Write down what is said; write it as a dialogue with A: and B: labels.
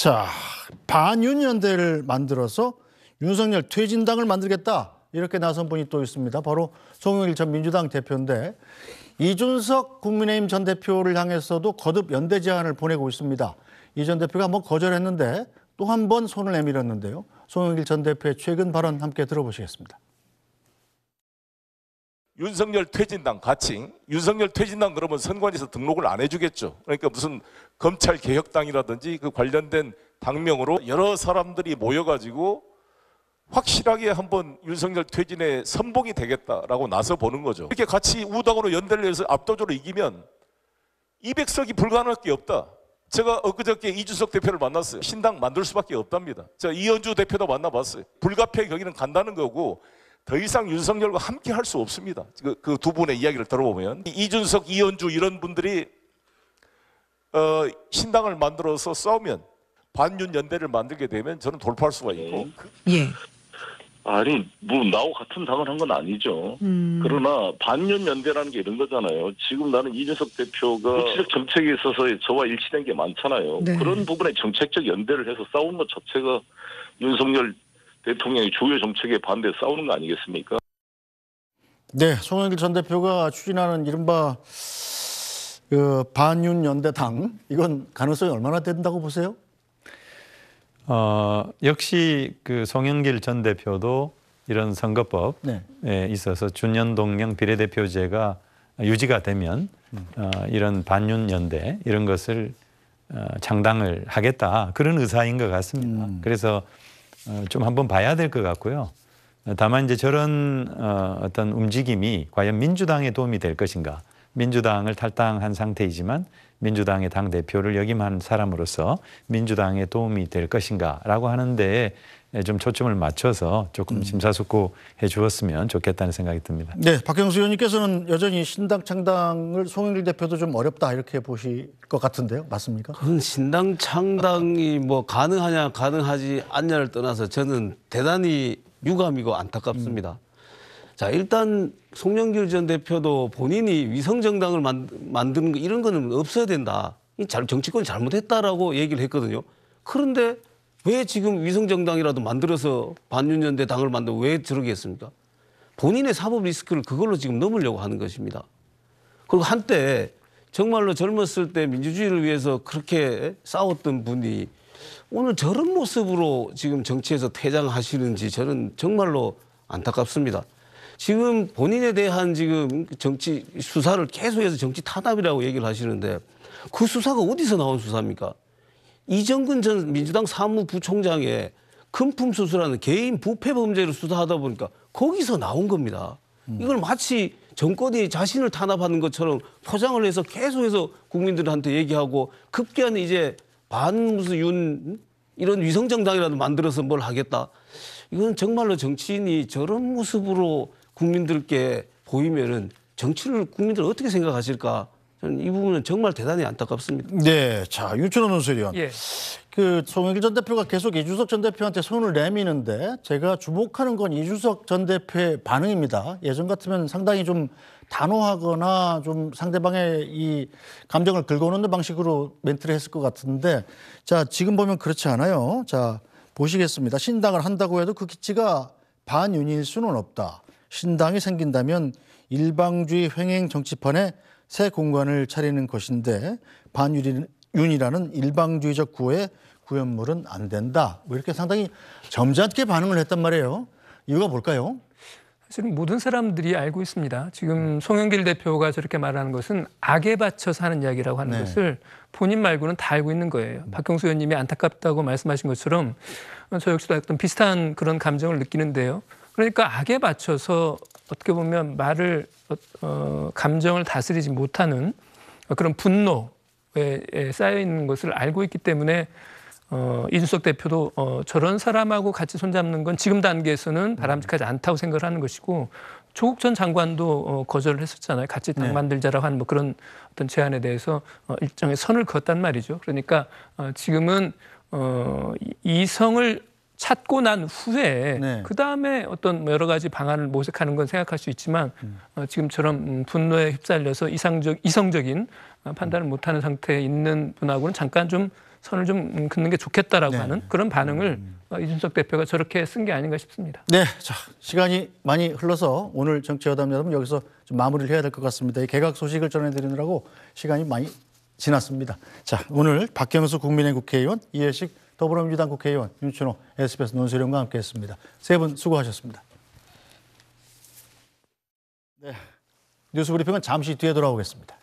A: 자, 반윤연대를 만들어서 윤석열 퇴진당을 만들겠다. 이렇게 나선 분이 또 있습니다. 바로 송영길 전 민주당 대표인데 이준석 국민의힘 전 대표를 향해서도 거듭 연대 제안을 보내고 있습니다. 이 전 대표가 한번 뭐 거절했는데 또 한 번 손을 내밀었는데요. 송영길 전 대표의 최근 발언 함께 들어보시겠습니다.
B: 윤석열 퇴진당 같이 윤석열 퇴진당 그러면 선관위에서 등록을 안 해주겠죠. 그러니까 무슨 검찰 개혁당이라든지 그 관련된 당명으로 여러 사람들이 모여가지고 확실하게 한번 윤석열 퇴진의 선봉이 되겠다라고 나서 보는 거죠. 이렇게 같이 우당으로 연대를 해서 압도적으로 이기면 200석이 불가능할 게 없다. 제가 엊그저께 이준석 대표를 만났어요. 신당 만들 수밖에 없답니다. 제가 이현주 대표도 만나봤어요. 불가피하게 기는 간다는 거고 더 이상 윤석열과 함께 할 수 없습니다. 그두 그 분의 이야기를 들어보면 이준석, 이현주 이런 분들이 어, 신당을 만들어서 싸우면 반윤 연대를 만들게 되면 저는 돌파할 수가 있고. 네. 예. 아니 뭐 나하고 같은 당을 한 건 아니죠. 음. 그러나 반년 연대라는 게 이런 거잖아요. 지금 나는 이준석 대표가 그렇죠. 정치적 정책에 있어서 저와 일치된 게 많잖아요. 네. 그런 부분에 정책적 연대를 해서 싸우것 자체가 윤석열 대통령이 주요 정책에 반대 싸우는 거
C: 아니겠습니까?
A: 네, 송영길 전 대표가 추진하는 이른바 그 반윤 연대당 이건 가능성이 얼마나 된다고 보세요?
C: 어, 역시 그 송영길 전 대표도 이런 선거법에 네. 예, 있어서 준연동령 비례대표제가 유지가 되면 어, 이런 반윤 연대 이런 것을 어, 창당을 하겠다 그런 의사인 것 같습니다. 음. 그래서 어, 좀 한번 봐야 될 것 같고요. 다만 이제 저런 어, 어떤 움직임이 과연 민주당에 도움이 될 것인가 민주당을 탈당한 상태이지만 민주당의 당 대표를 역임한 사람으로서 민주당에 도움이 될 것인가라고 하는데 좀 초점을 맞춰서 조금 음. 심사숙고해 주었으면 좋겠다는 생각이 듭니다.
A: 네, 박경수 의원님께서는 여전히 신당 창당을 송영길 대표도 좀 어렵다 이렇게 보실 것 같은데요, 맞습니까? 그건 신당 창당이
D: 뭐 가능하냐 가능하지 않냐를 떠나서 저는 대단히 유감이고 안타깝습니다. 음. 자 일단 송영길 전 대표도 본인이 위성 정당을 만드는 거 이런 거는 없어야 된다. 이 정치권 이 잘못했다라고 얘기를 했거든요. 그런데 왜 지금 위성 정당이라도 만들어서 반윤전대 당을 만들어 왜 저러게 했습니까? 본인의 사법 리스크를 그걸로 지금 넘으려고 하는 것입니다. 그리고 한때 정말로 젊었을 때 민주주의를 위해서 그렇게 싸웠던 분이 오늘 저런 모습으로 지금 정치에서 퇴장하시는지 저는 정말로 안타깝습니다. 지금 본인에 대한 지금 정치 수사를 계속해서 정치 탄압이라고 얘기를 하시는데 그 수사가 어디서 나온 수사입니까? 이정근 전 민주당 사무부총장의 금품 수수라는 개인 부패 범죄를 수사하다 보니까 거기서 나온 겁니다. 이걸 마치 정권이 자신을 탄압하는 것처럼 포장을 해서 계속해서 국민들한테 얘기하고 급기야는 이제 반무수윤 이런 위성정당이라도 만들어서 뭘 하겠다. 이건 정말로 정치인이 저런 모습으로 국민들께 보이면은 정치를 국민들 어떻게 생각하실까?
A: 저는 이 부분은 정말 대단히 안타깝습니다. 네, 자 윤철원 논설위원. 예. 그 송영길 전 대표가 계속 이준석 전 대표한테 손을 내미는데 제가 주목하는 건 이준석 전 대표의 반응입니다. 예전 같으면 상당히 좀 단호하거나 좀 상대방의 이 감정을 긁어놓는 방식으로 멘트를 했을 것 같은데 자 지금 보면 그렇지 않아요. 자 보시겠습니다. 신당을 한다고 해도 그 기치가 반윤일 수는 없다. 신당이 생긴다면 일방주의 횡행 정치판에 새 공간을 차리는 것인데 반윤이라는 일방주의적 구호에 구현물은 안 된다. 뭐 이렇게 상당히 점잖게 반응을 했단 말이에요. 이유가 뭘까요? 사실은 모든 사람들이 알고 있습니다. 지금 송영길 대표가 저렇게 말하는 것은
E: 악에 받쳐서 하는 이야기라고 하는 네. 것을 본인 말고는 다 알고 있는 거예요. 음. 박경수 의원님이 안타깝다고 말씀하신 것처럼 저 역시도 어떤 비슷한 그런 감정을 느끼는데요. 그러니까 악에 맞춰서 어떻게 보면 말을 어, 감정을 다스리지 못하는 그런 분노에 쌓여 있는 것을 알고 있기 때문에 어, 이준석 대표도 어, 저런 사람하고 같이 손잡는 건 지금 단계에서는 바람직하지 않다고 생각을 하는 것이고 조국 전 장관도 어, 거절을 했었잖아요. 같이 당 네. 만들자라고 한뭐 그런 어떤 제안에 대해서 어, 일정의 선을 그었단 말이죠. 그러니까 어, 지금은 어, 이성을 찾고 난 후에 네. 그 다음에 어떤 뭐 여러 가지 방안을 모색하는 건 생각할 수 있지만 음. 어, 지금처럼 음, 분노에 휩싸려서 이상적 이성적인 어, 판단을 음. 못하는 상태에 있는 분하고는 잠깐 좀 선을 좀 음, 긋는 게 좋겠다라고 네. 하는 그런 반응을 음. 어, 이준석 대표가 저렇게 쓴 게 아닌가 싶습니다. 네,
A: 자 시간이 많이 흘러서 오늘 정치여담 여러분 여기서 좀 마무리를 해야 될 것 같습니다. 이 개각 소식을 전해드리느라고 시간이 많이 지났습니다. 자 오늘 박경수 국민의국 회의원 이해식 더불어민주당 국회의원 윤춘호 SBS 논술위원과 함께했습니다. 세 분 수고하셨습니다. 네. 뉴스 브리핑은 잠시 뒤에 돌아오겠습니다.